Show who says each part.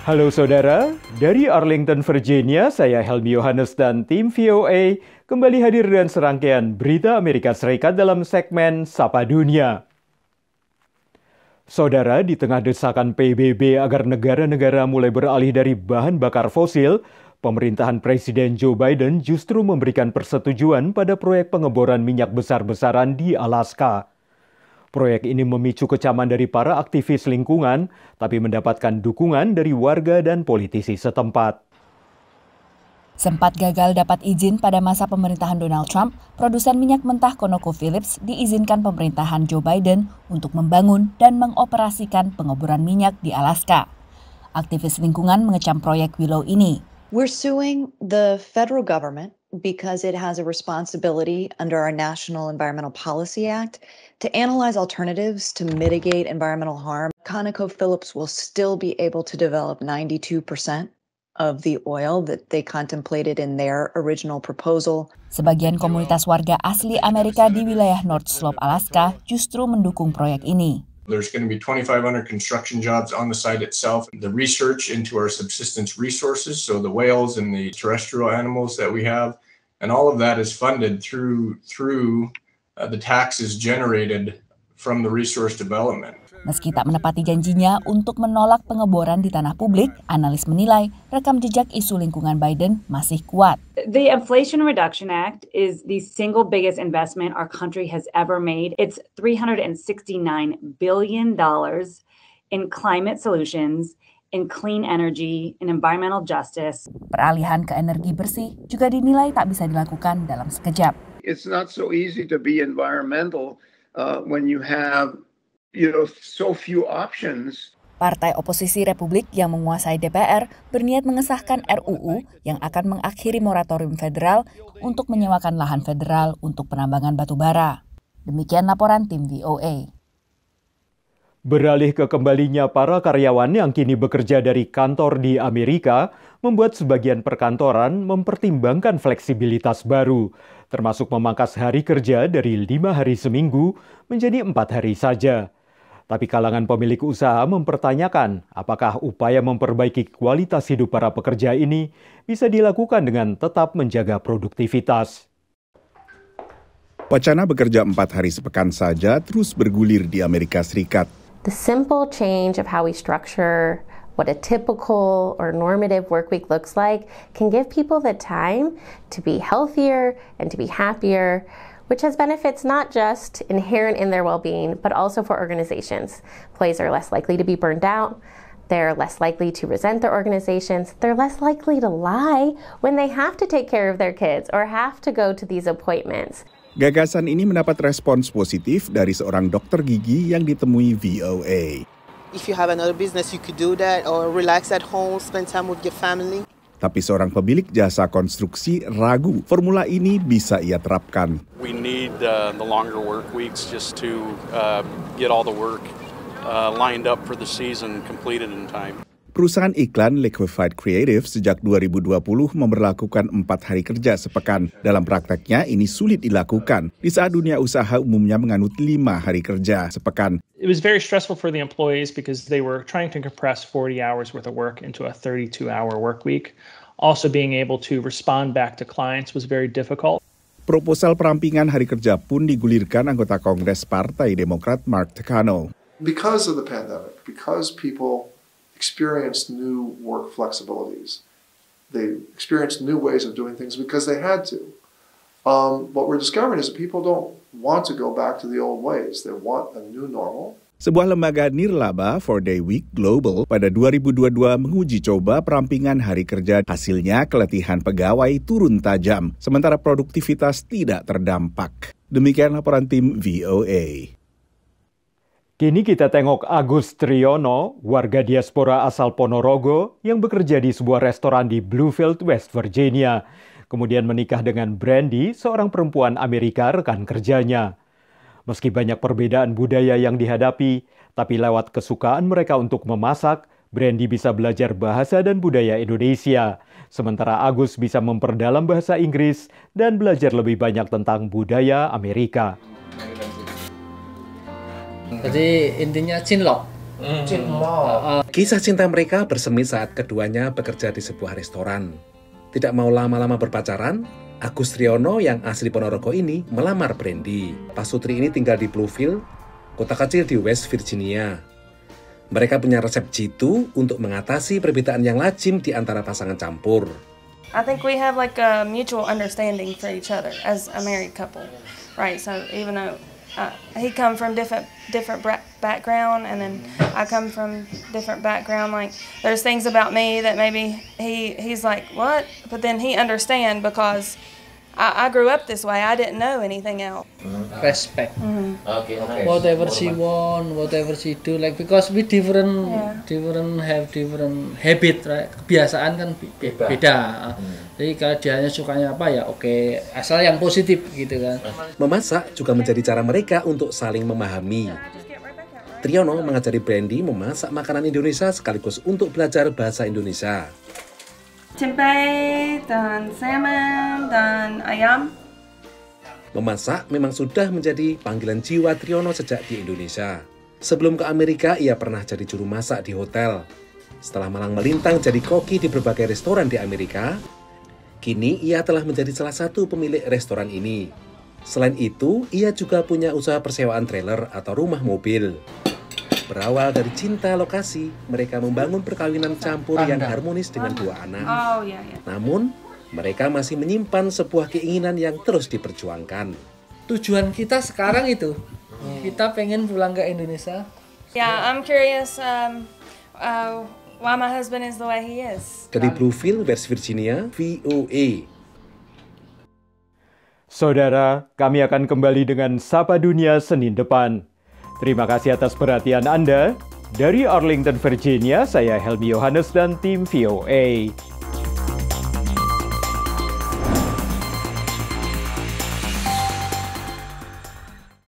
Speaker 1: Halo saudara, dari Arlington, Virginia, saya Helmi Yohanes dan tim VOA kembali hadir dengan serangkaian berita Amerika Serikat dalam segmen Sapa Dunia. Saudara, di tengah desakan PBB agar negara-negara mulai beralih dari bahan bakar fosil, pemerintahan Presiden Joe Biden justru memberikan persetujuan pada proyek pengeboran minyak besar-besaran di Alaska. Proyek ini memicu kecaman dari para aktivis lingkungan, tapi mendapatkan dukungan dari warga dan politisi setempat.
Speaker 2: Sempat gagal dapat izin pada masa pemerintahan Donald Trump, produsen minyak mentah ConocoPhillips diizinkan pemerintahan Joe Biden untuk membangun dan mengoperasikan pengeboran minyak di Alaska. Aktivis lingkungan mengecam proyek Willow ini. We're suing the federal government because it has a responsibility under our National Environmental Policy Act to analyze alternatives to mitigate environmental harm, ConocoPhillips will still be able to develop 92% of the oil that they contemplated in their original proposal. Sebagian komunitas warga asli Amerika di wilayah North Slope, Alaska justru mendukung proyek ini.
Speaker 3: There's going to be 2,500 construction jobs on the site itself. The research into our subsistence resources, so the whales and the terrestrial animals that we have, and all of that is funded through through uh, the taxes generated from the resource development.
Speaker 2: Meski tak menepati janjinya untuk menolak pengeboran di tanah publik, analis menilai rekam jejak isu lingkungan Biden masih kuat. The Inflation Reduction Act is the single biggest investment our country has ever made. It's 369 billion dollars in climate solutions in clean energy in environmental justice. Peralihan ke energi bersih juga dinilai tak bisa dilakukan dalam sekejap. It's not so easy to be environmental
Speaker 3: uh, when you have you know, so few options.
Speaker 2: Partai oposisi Republik yang menguasai DPR berniat mengesahkan RUU yang akan mengakhiri moratorium federal untuk menyewakan lahan federal untuk penambangan batu bara. Demikian laporan tim VOA.
Speaker 1: Beralih ke kembalinya para karyawan yang kini bekerja dari kantor di Amerika, membuat sebagian perkantoran mempertimbangkan fleksibilitas baru, termasuk memangkas hari kerja dari lima hari seminggu menjadi empat hari saja. Tapi kalangan pemilik usaha mempertanyakan apakah upaya memperbaiki kualitas hidup para pekerja ini bisa dilakukan dengan tetap menjaga produktivitas.
Speaker 3: Wacana bekerja empat hari sepekan saja terus bergulir di Amerika Serikat.
Speaker 2: The simple change of how we structure what a typical or normative work week looks like can give people the time to be healthier and to be happier which has benefits not just inherent in their well being, but also for organizations. Employees are less likely to be burned out. They're less likely to resent their organizations. They're less likely to lie when they have to take care of their kids or have to go to these appointments.
Speaker 3: Gagasan ini mendapat respons positif dari seorang dokter gigi yang ditemui VOA.
Speaker 2: If you have another business, you could do
Speaker 3: that or relax at home, spend time with your family. Tapi seorang pemilik jasa konstruksi ragu formula ini bisa ia terapkan.
Speaker 1: We need uh, the longer work weeks just to uh, get all the work uh, lined up for the season completed in time.
Speaker 3: Perusahaan iklan Liquified Creative sejak 2020 memperlakukan empat hari kerja sepekan. Dalam prakteknya, ini sulit dilakukan di saat dunia usaha umumnya menganut lima hari kerja sepekan.
Speaker 1: It was very stressful for the employees because they were trying to compress 40 hours worth of work into a 32-hour work week. Also being able to respond back to clients was very difficult.
Speaker 3: Proposal perampingan hari kerja pun digulirkan anggota Kongres Partai Demokrat Mark Takano.
Speaker 4: Because of the pandemic, because people experienced new work flexibilities. They experienced new ways of doing things because they had to. Um, what we're discovering is that people don't want to go back to the old ways. They want a new normal.
Speaker 3: Sebuah lembaga nirlaba Four Day Week Global pada 2022 menguji coba perampingan hari kerja. Hasilnya keletihan pegawai turun tajam, sementara produktivitas tidak terdampak. Demikian laporan tim VOA.
Speaker 1: Kini kita tengok Agus Triyono, warga diaspora asal Ponorogo yang bekerja di sebuah restoran di Bluefield, West Virginia. Kemudian menikah dengan Brandy, seorang perempuan Amerika rekan kerjanya. Meski banyak perbedaan budaya yang dihadapi, tapi lewat kesukaan mereka untuk memasak, Brandy bisa belajar bahasa dan budaya Indonesia. Sementara Agus bisa memperdalam bahasa Inggris dan belajar lebih banyak tentang budaya Amerika.
Speaker 4: Mm-hmm. Jadi intinya cinlok. Hmm. Cinlok. Uh,
Speaker 1: uh. Kisah cinta
Speaker 4: mereka bersemi saat keduanya bekerja di sebuah restoran. Tidak mau lama-lama berpacaran, Agus Triyono yang asli Ponorogo ini melamar Brandy. Sutri ini tinggal di Bluefield, kota kecil di West Virginia. Mereka punya resep jitu untuk mengatasi perbedaan yang lazim di antara pasangan campur.
Speaker 3: I think we have like a mutual understanding for each other as a married couple, right? So even though uh, he come from different different background, and then I come from different background. Like there's things about me that maybe he he's like what, but then he understand because I, I grew up this way. I didn't know anything else.
Speaker 1: Mm-hmm. Respect. Mm-hmm.
Speaker 4: Okay, nice. Whatever she want, whatever she do, like because we different, yeah. different have different habit, right? Kebiasaan kan be- beda. Mm-hmm. Jadi kalau dia hanya sukanya apa ya oke, okay. asal yang positif gitu kan. Memasak juga menjadi cara mereka untuk saling memahami. Triono mengajari Brandy memasak makanan Indonesia sekaligus untuk belajar bahasa Indonesia
Speaker 3: tempeh dan salmon dan ayam.
Speaker 4: Memasak memang sudah menjadi panggilan jiwa Triono sejak di Indonesia. Sebelum ke Amerika, ia pernah jadi juru masak di hotel. Setelah malang melintang jadi koki di berbagai restoran di Amerika, kini ia telah menjadi salah satu pemilik restoran ini. Selain itu, ia juga punya usaha persewaan trailer atau rumah mobil. Berawal dari cinta lokasi, mereka membangun perkawinan campur yang harmonis dengan dua anak. Oh, iya, iya. Namun, mereka masih menyimpan sebuah keinginan yang terus diperjuangkan. Tujuan kita sekarang itu,
Speaker 3: kita pengen pulang
Speaker 4: ke Indonesia.
Speaker 3: Yeah, I'm curious. Um, uh, why my husband is the way he is.
Speaker 1: Dari Bluefield, West Virginia, VOA. Saudara, kami akan kembali dengan Sapa Dunia Senin depan. Terima kasih atas perhatian Anda. Dari Arlington, Virginia, saya Helmi Yohanes dan tim VOA.